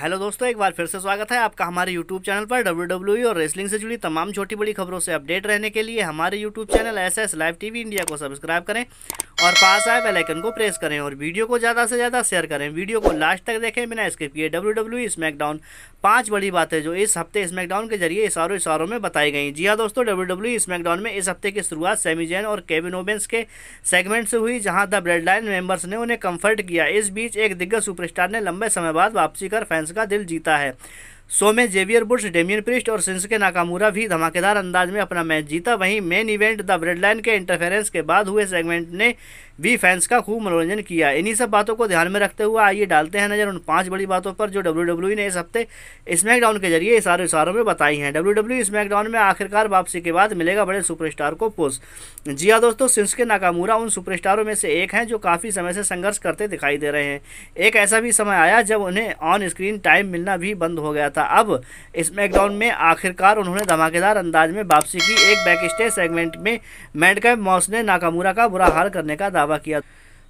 hello दोस्तों एक बार फिर से स्वागत है आपका हमारे यूट्यूब चैनल पर डब्ल्यू e और रेसलिंग से जुड़ी तमाम छोटी बड़ी खबरों से अपडेट रहने के लिए हमारे YouTube channel S S live TV India को सब्सक्राइब करें और पास आए बेलाइकन को प्रेस करें और वीडियो को ज़्यादा से ज़्यादा शेयर करें वीडियो को लास्ट तक देखें बिना स्किप किए डब्ल्यू डब्ल्यू स्मैकडाउन पाँच बड़ी बातें जो इस हफ्ते स्मैकडाउन के जरिए इशारों इशारों में बताई गई जी हाँ दोस्तों डब्ल्यू डब्ल्यू स्मैकडाउन में इस हफ्ते की शुरुआत सेमीजैन और केविन ओबेंस के सेगमेंट से हुई जहाँ द ब्रेडलाइन मेंबर्स ने उन्हें कम्फर्ट किया इस बीच एक दिग्गज सुपरस्टार ने लंबे समय बाद वापसी कर फैंस फैंस का दिल जीता है शो में जेवियर बुश डेमियन प्रिस्ट और सिंस के नाकामूरा भी धमाकेदार अंदाज में अपना मैच जीता वहीं मेन इवेंट द ब्रेडलाइन के इंटरफेरेंस के बाद हुए सेगमेंट ने भी फैंस का खूब मनोरंजन किया इन्हीं सब बातों को ध्यान में रखते हुए आइए डालते हैं नज़र उन पांच बड़ी बातों पर जो डब्ल्यू डब्ल्यू e ने इस हफ्ते स्मैकडाउन के जरिए इशारे इशारों में बताई हैं डब्ल्यू डब्ल्यू स्मैकडाउन में आखिरकार वापसी के बाद मिलेगा बड़े सुपरस्टार को पोस्ट जी हाँ दोस्तों सिंस के नाकामूरा उन सुपरस्टारों में से एक हैं जो काफ़ी समय से संघर्ष करते दिखाई दे रहे हैं एक ऐसा भी समय आया जब उन्हें ऑन स्क्रीन टाइम मिलना भी बंद हो गया था अब स्मैकडाउन में आखिरकार उन्होंने धमाकेदार अंदाज में वापसी की एक बैक सेगमेंट में मैंडकैप मॉस ने नाकामूरा का बुरा हाल करने का दावा दावा किया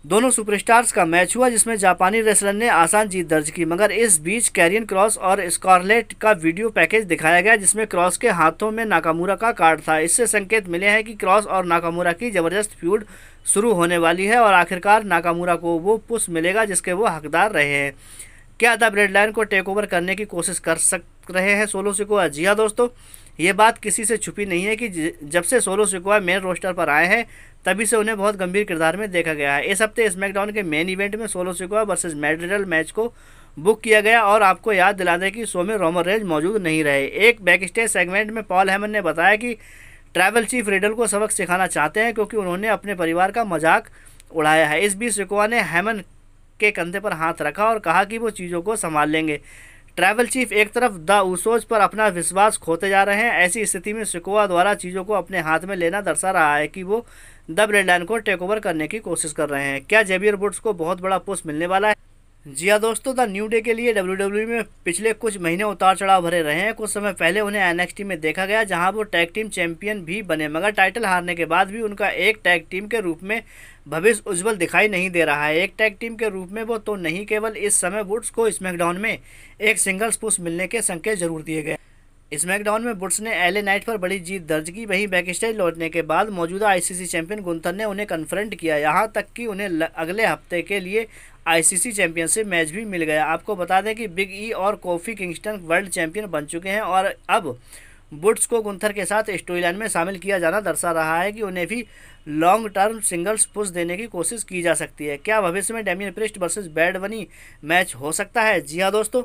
दोनों सुपरस्टार्स का मैच हुआ जिसमें जापानी रेसलर ने आसान जीत दर्ज की मगर इस बीच कैरियन क्रॉस और स्कॉरलेट का वीडियो पैकेज दिखाया गया जिसमें क्रॉस के हाथों में नाकामूरा का कार्ड था इससे संकेत मिले हैं कि क्रॉस और नाकामूरा की ज़बरदस्त फ्यूड शुरू होने वाली है और आखिरकार नाकामूरा को वो पुश मिलेगा जिसके वो हकदार रहे हैं क्या द ब्रेड लाइन को टेक ओवर करने की कोशिश कर सक रहे हैं सोलो सिकोआ जी हाँ दोस्तों ये बात किसी से छुपी नहीं है कि जब से सोलो सिकोआ मेन रोस्टर पर आए हैं तभी से उन्हें बहुत गंभीर किरदार में देखा गया है इस हफ्ते स्मैकडाउन के मेन इवेंट में Solo Sikoa versus Matt Riddle match को बुक किया गया और आपको याद दिला दें कि शो में रोमर रेंज मौजूद नहीं रहे एक स्टेज सेगमेंट में पॉल हेमन ने बताया कि ट्रैवल चीफ रेडल को सबक सिखाना चाहते हैं क्योंकि उन्होंने अपने परिवार का मजाक उड़ाया है इस बीच सिकोआ ने हेमन के कंधे पर हाथ रखा और कहा कि वो चीज़ों को संभाल लेंगे ट्रैवल चीफ एक तरफ द उसोज पर अपना विश्वास खोते जा रहे हैं ऐसी स्थिति में सिकोवा द्वारा चीज़ों को अपने हाथ में लेना दर्शा रहा है कि वो द ब्रेडलाइन को टेक ओवर करने की कोशिश कर रहे हैं क्या जेबियर बुट्स को बहुत बड़ा पोस्ट मिलने वाला है जी हाँ दोस्तों द न्यू डे के लिए डब्ल्यू e में पिछले कुछ महीने उतार चढ़ाव भरे रहे हैं कुछ समय पहले उन्हें एनएक्सटी में देखा गया जहां वो टैग टीम चैंपियन भी बने मगर टाइटल हारने के बाद भी उनका एक टैग टीम के रूप में भविष्य उज्जवल दिखाई नहीं दे रहा है एक टैग टीम के रूप में वो तो नहीं केवल इस समय वुड्स को स्मैकडाउन में एक सिंगल्स पुश मिलने के संकेत जरूर दिए गए स्मैकडाउन में बुट्स ने एले नाइट पर बड़ी जीत दर्ज की वहीं बैकस्टेज लौटने के बाद मौजूदा आईसीसी चैंपियन गुंथर ने उन्हें कन्फ्रंट किया यहां तक कि उन्हें अगले हफ्ते के लिए आईसीसी चैंपियनशिप मैच भी मिल गया आपको बता दें कि बिग ई e और कॉफी किंगस्टन वर्ल्ड चैंपियन बन चुके हैं और अब बुट्स को गुंथर के साथ स्टोरी लाइन में शामिल किया जाना दर्शा रहा है कि उन्हें भी लॉन्ग टर्म सिंगल्स पुश देने की कोशिश की जा सकती है क्या भविष्य में Damian Priest versus Bad Bunny match हो सकता है जी हाँ दोस्तों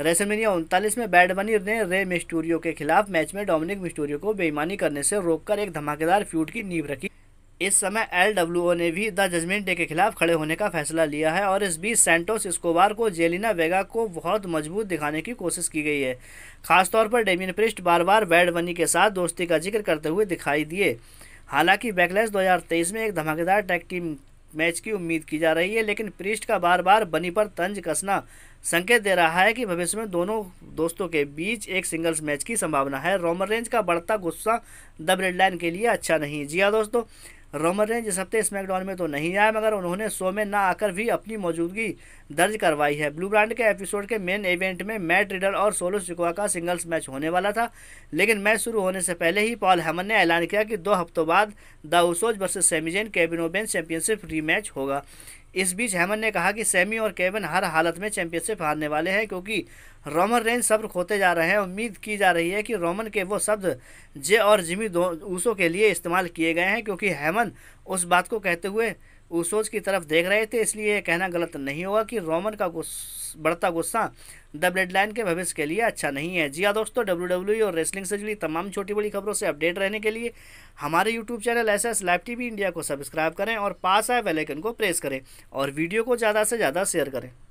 रेसलमेनिया उनतालीस में बैड बनी ने रे मिस्टूरियो के खिलाफ मैच में डोमिनिक मिस्टूरियो को बेईमानी करने से रोककर एक धमाकेदार फ्यूट की नींव रखी इस समय एल ने भी द जजमेंट डे के खिलाफ खड़े होने का फैसला लिया है और इस बीच सेंटोस स्कोबार को जेलिना वेगा को बहुत मजबूत दिखाने की कोशिश की गई है खासतौर पर डेमिन प्रिस्ट बार बार बैड बनी के साथ दोस्ती का जिक्र करते हुए दिखाई दिए हालांकि बैकलैश 2023 में एक धमाकेदार टैग टीम मैच की उम्मीद की जा रही है लेकिन पृष्ठ का बार बार बनी पर तंज कसना संकेत दे रहा है कि भविष्य में दोनों दोस्तों के बीच एक सिंगल्स मैच की संभावना है रोमन रेंज का बढ़ता गुस्सा द ब्रेड लाइन के लिए अच्छा नहीं जिया हाँ दोस्तों रोमन रेंज इस हफ्ते स्मैकडाउन में तो नहीं आए मगर उन्होंने शो में ना आकर भी अपनी मौजूदगी दर्ज करवाई है ब्लू ब्रांड के एपिसोड के मेन इवेंट में मैट रिडल और सोलो सिकोआ का सिंगल्स मैच होने वाला था लेकिन मैच शुरू होने से पहले ही पॉल हेमन ने ऐलान किया कि दो हफ्तों बाद दाउसोज वर्सेज सेमीजेन कैबिनोबेन चैंपियनशिप रीमैच होगा इस बीच हेमन ने कहा कि सेमी और केवन हर हालत में चैंपियनशिप हारने वाले हैं क्योंकि रोमन रेंज सब्र खोते जा रहे हैं उम्मीद की जा रही है कि रोमन के वो शब्द जे और जिमी दो ऊसों के लिए इस्तेमाल किए गए हैं क्योंकि हेमन उस बात को कहते हुए ऊसोज की तरफ देख रहे थे इसलिए यह कहना गलत नहीं होगा कि रोमन का गुस, बढ़ता गुस्सा द ब्लड लाइन के भविष्य के लिए अच्छा नहीं है जी हाँ दोस्तों डब्ल्यू डब्ल्यू और रेसलिंग से जुड़ी तमाम छोटी बड़ी खबरों से अपडेट रहने के लिए हमारे YouTube channel S S live T India को सब्सक्राइब करें और पास आए वेलाइकन को प्रेस करें और वीडियो को ज़्यादा से ज़्यादा शेयर करें